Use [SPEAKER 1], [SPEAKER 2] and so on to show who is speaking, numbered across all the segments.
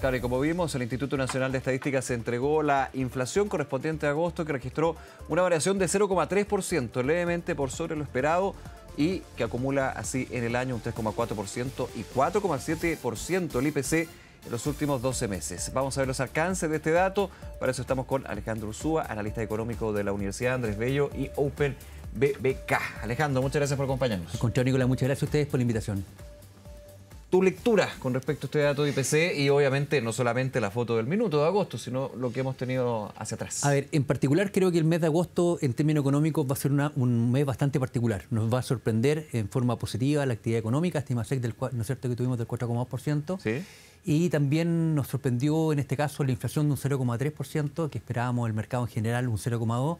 [SPEAKER 1] Claro, como vimos, el Instituto Nacional de Estadística se entregó la inflación correspondiente a agosto que registró una variación de 0,3%, levemente por sobre lo esperado y que acumula así en el año un 3,4% y 4,7% el IPC en los últimos 12 meses. Vamos a ver los alcances de este dato. Para eso estamos con Alejandro Ursúa, analista económico de la Universidad Andrés Bello y Open BBK. Alejandro, muchas gracias por acompañarnos. Con Nicolás, muchas gracias a ustedes por la invitación tu lectura con respecto a este dato de IPC y obviamente no solamente la foto del minuto de agosto, sino lo que hemos tenido hacia atrás. A ver,
[SPEAKER 2] en particular creo que el mes de agosto en términos económicos va a ser un mes bastante particular. Nos va a sorprender en forma positiva la actividad económica, este del, ¿no es cierto? que tuvimos del 4,2%. Y también nos sorprendió en este caso la inflación de un 0,3%, que esperábamos el mercado en general un 0,2%.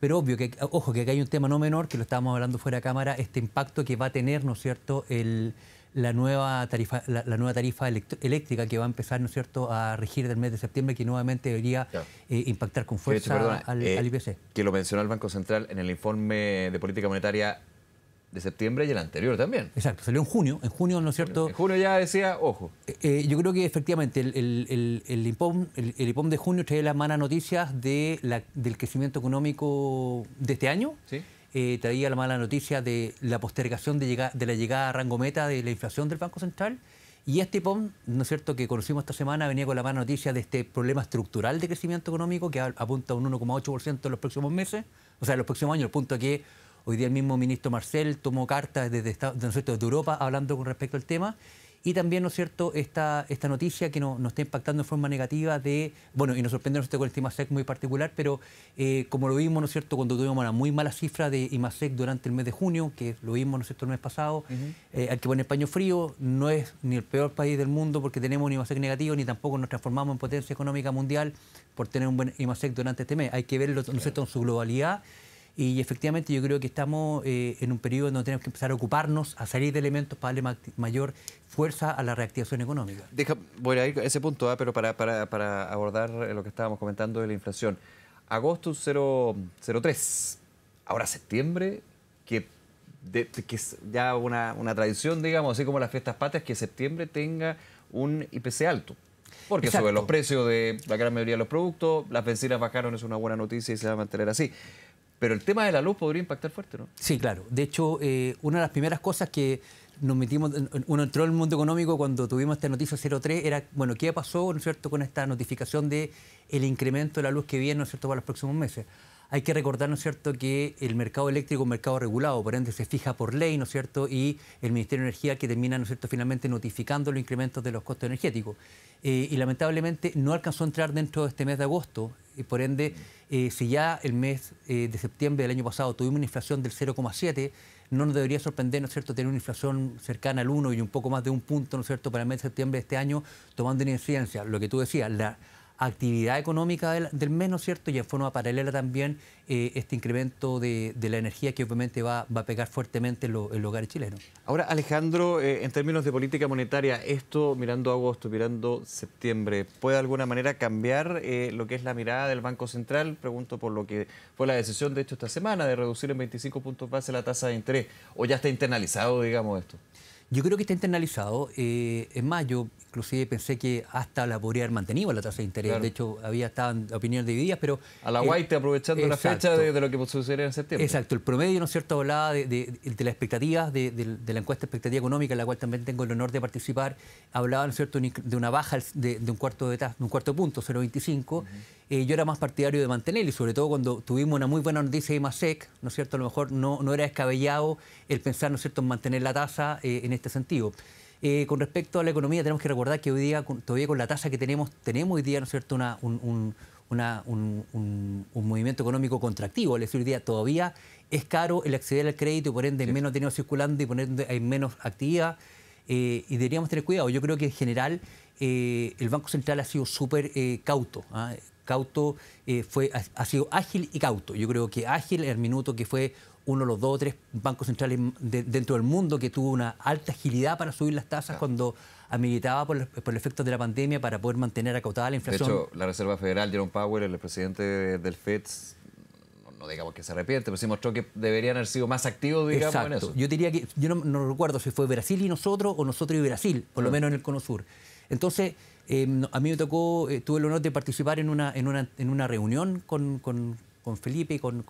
[SPEAKER 2] Pero obvio que, ojo, que acá hay un tema no menor, que lo estábamos hablando fuera de cámara, este impacto que va a tener, ¿no es cierto?, el, la nueva tarifa, la, nueva tarifa eléctrica que va a empezar, ¿no es cierto?, a regir del mes de septiembre, que nuevamente debería eh, impactar con fuerza al, eh, IPC.
[SPEAKER 1] Que lo mencionó el Banco Central en el informe de política monetaria de septiembre y el anterior también.
[SPEAKER 2] Exacto, salió en junio, en junio, ¿no cierto? junio ya decía, ojo. Eh, yo creo que efectivamente el, el, IPOM, de junio trae las malas noticias de la, del crecimiento económico de este año. Sí eh, traía la mala noticia de la postergación de, la llegada a rango meta de la inflación del Banco Central. Y este POM, ¿no es cierto?, que conocimos esta semana, venía con la mala noticia de este problema estructural de crecimiento económico que apunta a un 1,8% en los próximos meses, o sea, en los próximos años, el punto que hoy día el mismo ministro Marcel tomó cartas desde, desde Europa hablando con respecto al tema. Y también, ¿no es cierto?, esta, esta noticia que nos está impactando en forma negativa de, bueno, y nos sorprende con el tema muy particular, pero eh, como lo vimos, ¿no es cierto?, cuando tuvimos una muy mala cifra de IMASEC durante el mes de junio, que lo vimos, ¿no es cierto?, el mes pasado, eh, hay que poner paño frío, no es ni el peor país del mundo porque tenemos un IMASEC negativo, ni tampoco nos transformamos en potencia económica mundial por tener un buen IMASEC durante este mes. Hay que verlo, ¿no es cierto?, en su globalidad y efectivamente yo creo que estamos eh, en un periodo donde tenemos que empezar a ocuparnos, a salir de elementos para darle mayor fuerza a la reactivación económica.
[SPEAKER 1] Deja, voy a ir a ese punto, ¿ah? pero para, abordar eh, lo que estábamos comentando de la inflación. Agosto 0,03. Ahora septiembre, que, que es ya una, tradición, digamos, así como las fiestas patas que septiembre tenga un IPC alto. Porque suben los precios de la gran mayoría de los productos, las bencinas bajaron, es una buena noticia y se va a mantener así. Pero el tema de la luz podría impactar fuerte, ¿no?
[SPEAKER 2] Sí, claro. De hecho, eh, una de las primeras cosas que nos metimos, uno entró en el mundo económico cuando tuvimos esta noticia 03, era, bueno, ¿qué pasó, ¿no cierto?, con esta notificación de el incremento de la luz que viene, ¿no es cierto?, para los próximos meses. Hay que recordar, ¿no es cierto?, que el mercado eléctrico es un mercado regulado, por ende se fija por ley, ¿no es cierto?, y el Ministerio de Energía que termina, ¿no es cierto?, finalmente notificando los incrementos de los costos energéticos. Eh, y lamentablemente no alcanzó a entrar dentro de este mes de agosto, y por ende, eh, si ya el mes eh, de septiembre del año pasado tuvimos una inflación del 0,7, no nos debería sorprender, ¿no es cierto?, tener una inflación cercana al 1 y un poco más de un punto, ¿no es cierto?, para el mes de septiembre de este año, tomando en incidencia lo que tú decías, la actividad económica del, menos mes, ¿no es cierto? Y en forma paralela también eh, este incremento de, la energía que obviamente va, a pegar fuertemente en, hogar chileno. los
[SPEAKER 1] Ahora, Alejandro, eh, en términos de política monetaria, esto mirando agosto, mirando septiembre, ¿puede de alguna manera cambiar eh, lo que es la mirada del Banco Central? Pregunto por lo que fue la decisión, de hecho, esta semana de reducir en 25 puntos base la tasa de interés. ¿O ya está internalizado, digamos, esto? Yo creo que está internalizado. Eh, es más, inclusive pensé que hasta
[SPEAKER 2] la podría haber mantenido la tasa de interés. De hecho, había estaban opiniones divididas, pero... A la guay aprovechando la fecha de, lo que sucedería en septiembre. Exacto. El promedio, ¿no es cierto?, hablaba de, de, de de, la encuesta de expectativa económica, en la cual también tengo el honor de participar, hablaba, ¿no es cierto?, de una baja de, un cuarto de, de un cuarto punto, 0,25. Eh, yo era más partidario de mantenerlo y sobre todo cuando tuvimos una muy buena noticia de IMASEC, ¿no es cierto? A lo mejor no, no era descabellado el pensar, ¿no es cierto?, en mantener la tasa eh, en este sentido. Eh, con respecto a la economía, tenemos que recordar que hoy día, todavía con la tasa que tenemos, tenemos hoy día, ¿no es cierto?, un, un, movimiento económico contractivo, es decir, hoy día todavía es caro el acceder al crédito, y por ende hay menos dinero circulando y por hay menos actividad y deberíamos tener cuidado. Yo creo que en general el Banco Central ha sido súper cauto, ¿ah? cauto, eh, fue, ha, sido ágil y cauto. Yo creo que ágil en el minuto que fue uno de los dos o tres bancos centrales dentro del mundo que tuvo una alta agilidad para subir las tasas cuando militaba por, por el efecto de la pandemia para poder mantener acautada la inflación. De hecho,
[SPEAKER 1] la Reserva Federal, Jerome Powell, el presidente del FED, no digamos que se arrepiente, pero sí mostró que deberían haber sido más activos, digamos, en eso.
[SPEAKER 2] Yo diría que, yo no, recuerdo si fue Brasil y nosotros o nosotros y Brasil, por lo menos en el Cono Sur. Entonces, eh, a mí me tocó, eh, tuve el honor de participar en una, en una, en una reunión con, con, con Felipe y con,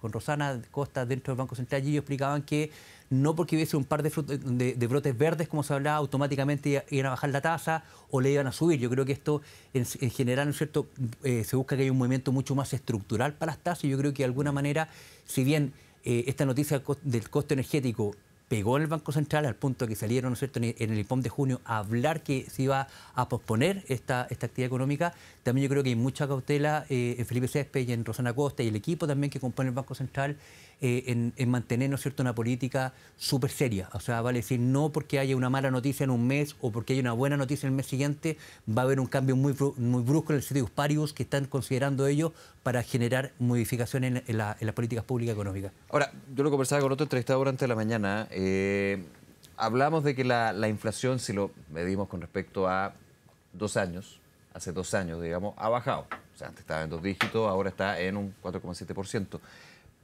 [SPEAKER 2] Rosana Costa dentro del Banco Central y ellos explicaban que no porque hubiese un par de, brotes verdes, como se hablaba, automáticamente iban a bajar la tasa o le iban a subir. Yo creo que esto, en, general, ¿no es cierto?, eh, se busca que haya un movimiento mucho más estructural para las tasas y yo creo que de alguna manera, si bien esta noticia del coste energético pegó en el Banco Central al punto que salieron ¿no cierto? en el IPOM de junio a hablar que se iba a posponer esta, esta actividad económica. También yo creo que hay mucha cautela eh, en Felipe Césped y en Rosana Costa y el equipo también que compone el Banco Central eh, en, mantener ¿no cierto? una política súper seria. O sea, vale decir, no porque haya una mala noticia en un mes o porque haya una buena noticia en el mes siguiente, va a haber un cambio muy, muy brusco en el sitio parios que están considerando ellos para generar modificaciones en, las políticas públicas económicas.
[SPEAKER 1] Ahora, yo lo conversaba con otro entrevistado durante la mañana. Eh, hablamos de que la, inflación, si lo medimos con respecto a dos años, hace dos años, digamos, ha bajado. O sea, antes estaba en dos dígitos, ahora está en un 4,7%.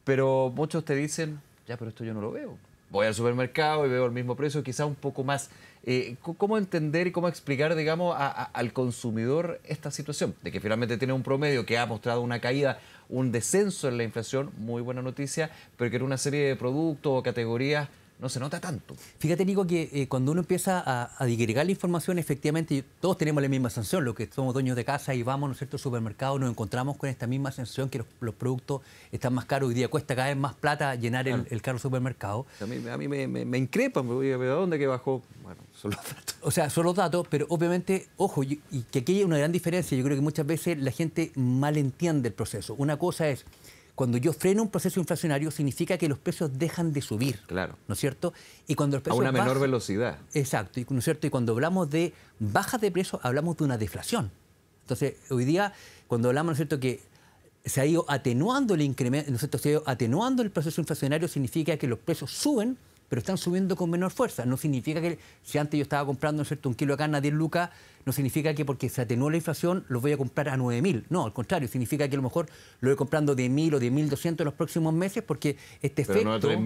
[SPEAKER 1] Pero muchos te dicen, ya, pero esto yo no lo veo. Voy al supermercado y veo el mismo precio, quizás un poco más. Eh, ¿Cómo entender y cómo explicar, digamos, al consumidor esta situación? De que finalmente tiene un promedio que ha mostrado una caída, un descenso en la inflación, muy buena noticia, pero que en una serie de productos o categorías no se nota
[SPEAKER 2] tanto. Fíjate, Nico, que eh, cuando uno empieza a, digregar la información, efectivamente todos tenemos la misma sanción, los que somos dueños de casa y vamos, ¿no es cierto?, supermercado, nos encontramos con esta misma sanción que los, productos están más caros hoy día, cuesta cada vez más plata llenar el, carro del supermercado. A mí, me, me, me, increpa,
[SPEAKER 1] me dónde que bajó? Bueno, son los datos.
[SPEAKER 2] O sea, son los datos, pero obviamente, ojo, y, y que aquí hay una gran diferencia, yo creo que muchas veces la gente malentiende el proceso. Una cosa es cuando yo freno un proceso inflacionario significa que los precios dejan de subir. Claro. ¿No es cierto? Y cuando los precios A una menor velocidad. Exacto, ¿no es cierto? Y cuando hablamos de bajas de precios, hablamos de una deflación. Entonces, hoy día, cuando hablamos, ¿no es cierto?, que se ha ido atenuando el incremento, ¿no es cierto? se ha ido atenuando el proceso inflacionario, significa que los precios suben pero están subiendo con menor fuerza. No significa que si antes yo estaba comprando ¿cierto? un kilo de carne a 10 lucas, no significa que porque se atenuó la inflación los voy a comprar a 9.000. No, al contrario, significa que a lo mejor lo voy comprando de 1.000 o de 1.200 en los próximos meses porque este efecto... No, 3,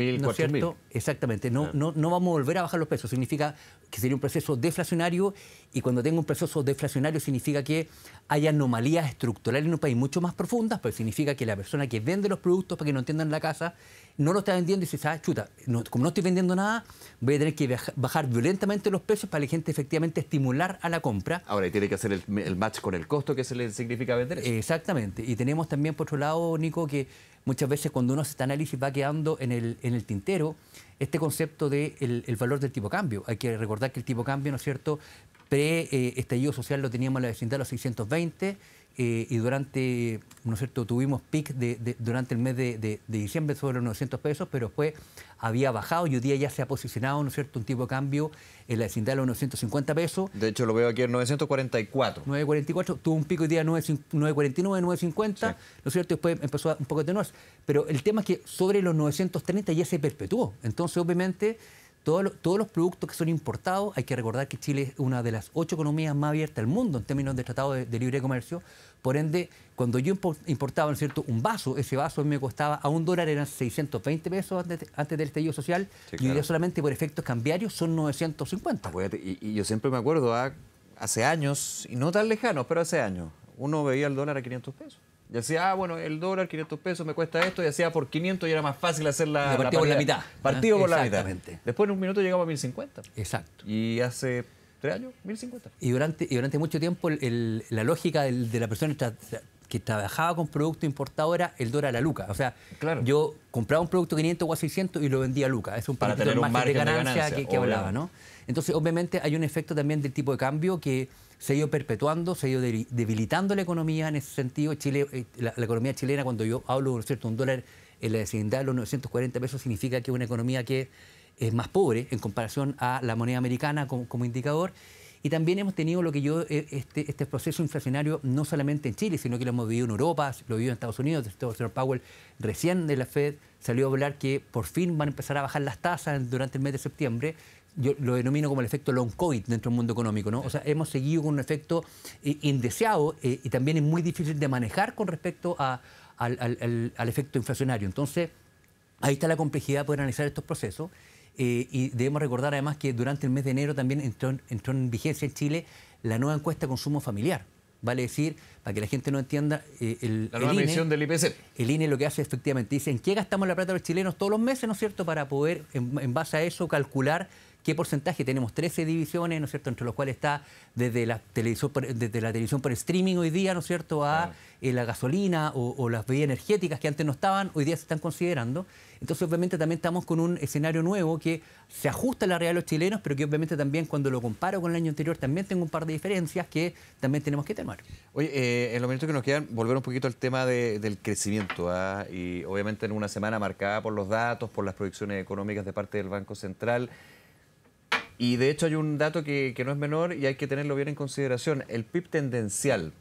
[SPEAKER 2] Exactamente, no, no, no vamos a volver a bajar los pesos Significa que sería un proceso deflacionario y cuando tengo un proceso deflacionario significa que hay anomalías estructurales en un país mucho más profundas, pero significa que la persona que vende los productos, para que no entiendan la casa, no lo está vendiendo y se sabe, ah, chuta, como no estoy vendiendo vendiendo nada, voy a tener que bajar violentamente los precios para la gente efectivamente estimular a la compra.
[SPEAKER 1] Ahora, y tiene que hacer
[SPEAKER 2] el, match con
[SPEAKER 1] el costo que se le significa vender
[SPEAKER 2] Exactamente. Y tenemos también, por otro lado, Nico, que muchas veces cuando uno hace este análisis va quedando en el, en el tintero este concepto del de el, valor del tipo cambio. Hay que recordar que el tipo cambio, ¿no es cierto?, pre-estallido eh, social lo teníamos en la vecindad de los 620 eh, y durante, ¿no es cierto?, tuvimos pic de, durante el mes de, diciembre sobre los 900 pesos, pero después había bajado y hoy día ya se ha posicionado, ¿no cierto?, un tipo de cambio en la vecindad de los 950 pesos.
[SPEAKER 1] De hecho, lo veo aquí en 944.
[SPEAKER 2] 944, tuvo un pico hoy día 9, 949, 950, ¿no es cierto?, después empezó a, un poco de tenor. Pero el tema es que sobre los 930 ya se perpetuó. Entonces, obviamente todos los productos que son importados, hay que recordar que Chile es una de las ocho economías más abiertas del mundo en términos de tratado de, libre comercio. Por ende, cuando yo importaba ¿no cierto? un vaso, ese vaso me costaba a un dólar, eran 620 pesos antes, del estallido social, y hoy solamente por efectos
[SPEAKER 1] cambiarios son 950. y, yo siempre me acuerdo, ah, hace años, y no tan lejanos, pero hace años, uno veía el dólar a 500 pesos. Y hacía, ah, bueno, el dólar, 500 pesos, me cuesta esto. Y hacía por 500 y era más fácil hacer la. partido por la mitad. Partido por la mitad. Después en un minuto llegamos a 1050. Exacto. Y hace tres años, 1050. Y durante, y durante mucho tiempo
[SPEAKER 2] la lógica de la persona que trabajaba con producto importado era el dólar a la luca. O sea, yo compraba un producto 500 o 600 y lo vendía a luca. Es un Para tener de ganancia, que hablaba, ¿no? Entonces, obviamente, hay un efecto también del tipo de cambio que se ha ido perpetuando, se ha ido debilitando la economía en ese sentido. Chile, eh, la, economía chilena, cuando yo hablo de un dólar en la vecindad de los 940 pesos, significa que es una economía que es más pobre en comparación a la moneda americana como, indicador. Y también hemos tenido lo que yo, eh, este, este, proceso inflacionario, no solamente en Chile, sino que lo hemos vivido en Europa, lo vivido en Estados Unidos. El señor Powell, recién de la Fed, salió a hablar que por fin van a empezar a bajar las tasas durante el mes de septiembre yo lo denomino como el efecto long COVID dentro del mundo económico, ¿no? O sea, hemos seguido con un efecto eh, indeseado eh, y también es muy difícil de manejar con respecto a, al, efecto inflacionario. Entonces, ahí está la complejidad de poder analizar estos procesos. Eh, y debemos recordar además que durante el mes de enero también entró, entró en vigencia en Chile la nueva encuesta de consumo familiar. Vale decir, para que la gente no entienda, el, la nueva del IPC. El INE lo que hace efectivamente, dice en qué gastamos la plata de los chilenos todos los meses, ¿no es cierto?, para poder, en base a eso, calcular qué porcentaje. Tenemos 13 divisiones, ¿no es cierto?, entre los cuales está desde la televisión por, desde la televisión por streaming hoy día, ¿no es cierto?, a eh, la gasolina o, las vías energéticas que antes no estaban, hoy día se están considerando. Entonces, obviamente, también estamos con un escenario nuevo que se ajusta a la realidad de los chilenos, pero que obviamente también cuando lo comparo con el año anterior también tengo un par de diferencias que también tenemos que tomar.
[SPEAKER 1] Oye, eh, en los minutos que nos quedan, volver un poquito al tema del crecimiento. ¿ah? Y obviamente en una semana marcada por los datos, por las proyecciones económicas de parte del Banco Central. Y de hecho hay un dato que, no es menor y hay que tenerlo bien en consideración. El PIB tendencial,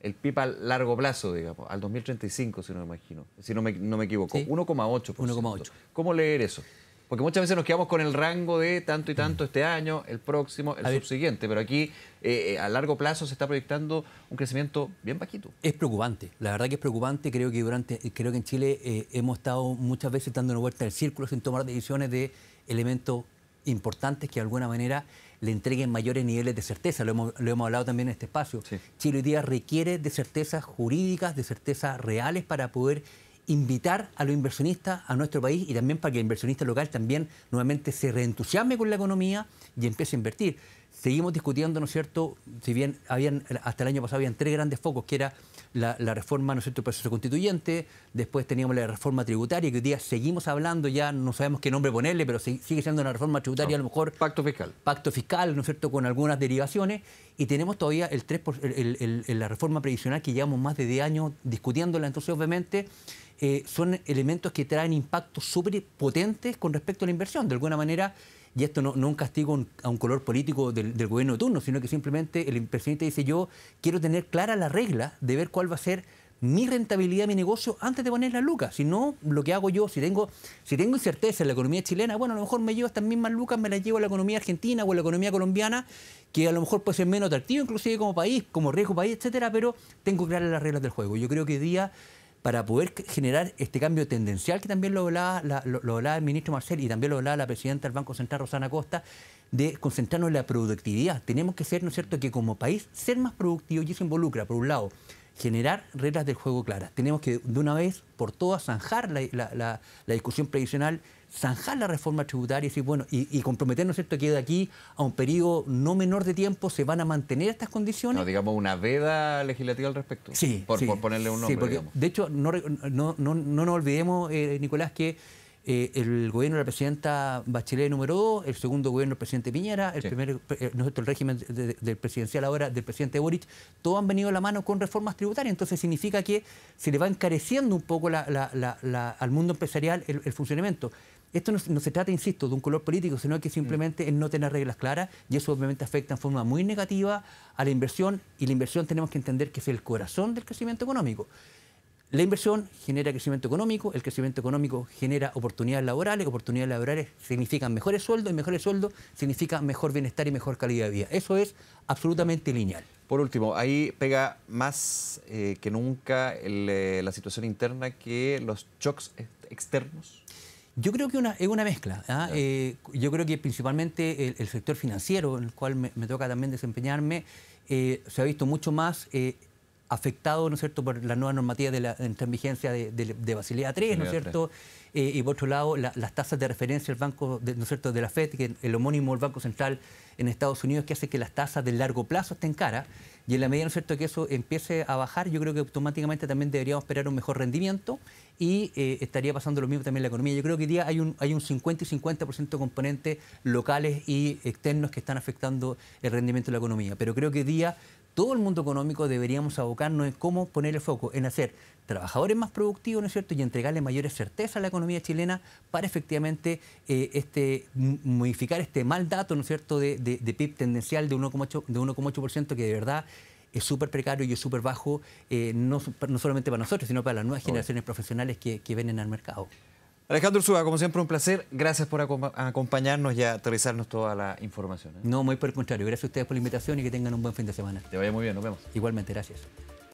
[SPEAKER 1] el PIB a largo plazo, digamos, al 2035, si no me imagino, si no me, no me equivoco, 1,8. 1,8. ¿Cómo leer eso? Porque muchas veces nos quedamos con el rango de tanto y tanto mm. este año, el próximo, el subsiguiente, pero aquí eh, eh, a largo plazo se está proyectando un crecimiento bien bajito. Es preocupante, la verdad que es preocupante, creo que durante creo
[SPEAKER 2] que en Chile eh, hemos estado muchas veces dando una vuelta al círculo sin tomar decisiones de elementos importantes que de alguna manera le entreguen mayores niveles de certeza. Lo hemos, hablado también en este espacio. Chile hoy día requiere de certezas jurídicas, de certezas reales para poder invitar a los inversionistas a nuestro país y también para que el inversionista local también nuevamente se reentusiasme con la economía y empiece a invertir. Seguimos discutiendo, ¿no es cierto? Si bien habían, hasta el año pasado habían tres grandes focos, que era la, reforma, ¿no es cierto?, proceso constituyente, después teníamos la reforma tributaria, que hoy día seguimos hablando, ya no sabemos qué nombre ponerle, pero sigue siendo una reforma tributaria a lo mejor. Pacto fiscal. Pacto fiscal, ¿no es cierto?, con algunas derivaciones, y tenemos todavía el 3 la reforma previsional que llevamos más de 10 años discutiéndola, entonces obviamente... Eh, son elementos que traen impactos súper potentes con respecto a la inversión. De alguna manera, y esto no, es un castigo a un color político del, gobierno de turno, sino que simplemente el presidente dice yo quiero tener clara la regla de ver cuál va a ser mi rentabilidad, mi negocio, antes de poner las lucas. Si no, lo que hago yo, si tengo, si tengo incerteza en la economía chilena, bueno, a lo mejor me llevo estas mismas lucas, me las llevo a la economía argentina o a la economía colombiana, que a lo mejor puede ser menos atractivo inclusive como país, como riesgo país, etcétera, pero tengo claras las reglas del juego. Yo creo que día para poder generar este cambio tendencial que también lo hablaba, lo el ministro Marcel y también lo hablaba la presidenta del Banco Central, Rosana Costa, de concentrarnos en la productividad. Tenemos que ser, ¿no es cierto?, que como país ser más productivo y eso involucra, por un lado, generar reglas del juego claras. Tenemos que de una vez por todas zanjar la, discusión previsional, zanjar la reforma tributaria y bueno, y, comprometernos ¿cierto? que de aquí a un periodo no menor de tiempo se van a mantener estas condiciones.
[SPEAKER 1] No, digamos una veda legislativa al respecto. Sí. Por, ponerle un nombre. porque,
[SPEAKER 2] de hecho, no, no, no, nos olvidemos, eh, Nicolás, que eh, el gobierno de la presidenta Bachelet número 2, el segundo gobierno del presidente Piñera, el eh, eh, el régimen del presidencial ahora del presidente Boric, todos han venido a la mano con reformas tributarias. Entonces significa que se le va encareciendo un poco al mundo empresarial el, funcionamiento. Esto no, no, se trata, insisto, de un color político, sino que simplemente mm. es no tener reglas claras y eso obviamente afecta en forma muy negativa a la inversión y la inversión tenemos que entender que es el corazón del crecimiento económico. La inversión genera crecimiento económico, el crecimiento económico genera oportunidades laborales, oportunidades laborales significan mejores sueldos y mejores sueldos significa mejor bienestar y mejor calidad de vida. Eso es absolutamente lineal.
[SPEAKER 1] Por último, ahí pega más eh, que nunca eh, la situación interna que los shocks externos. Yo creo que es una mezcla. ¿ah? Eh, yo creo
[SPEAKER 2] que principalmente el, sector financiero, en el cual me toca también desempeñarme, se ha visto mucho más afectado, ¿no es cierto?, por la nueva normativa de la entrada en vigencia de, Basilea 3, ¿no es cierto? Eh, y por otro lado, las tasas de referencia del Banco, de, ¿no es cierto?, de la FED, que el homónimo del Banco Central en Estados Unidos, que hace que las tasas de largo plazo estén caras. Y en la medida, ¿no es cierto?, que eso empiece a bajar, yo creo que automáticamente también deberíamos esperar un mejor rendimiento y eh, estaría pasando lo mismo también en la economía. Yo creo que hoy día hay un, hay un 50 y 50% de componentes locales y externos que están afectando el rendimiento de la economía. Pero creo que día todo el mundo económico deberíamos abocarnos en cómo poner el foco, en hacer trabajadores más productivos, ¿no es cierto?, y entregarle mayores certezas a la economía chilena para efectivamente eh, este, modificar este mal dato, ¿no es cierto?, de, PIB tendencial de 1,8%, que de verdad es súper precario y es súper bajo, eh, no, solamente para nosotros, sino para las nuevas generaciones profesionales
[SPEAKER 1] que, que vienen al mercado. Alejandro Suba, como siempre, un placer. Gracias por acompañarnos y aterrizarnos toda la información. ¿eh? No, muy por el contrario. Gracias a ustedes por la invitación y que tengan un buen fin de semana. Te vaya muy bien, nos vemos. Igualmente, gracias.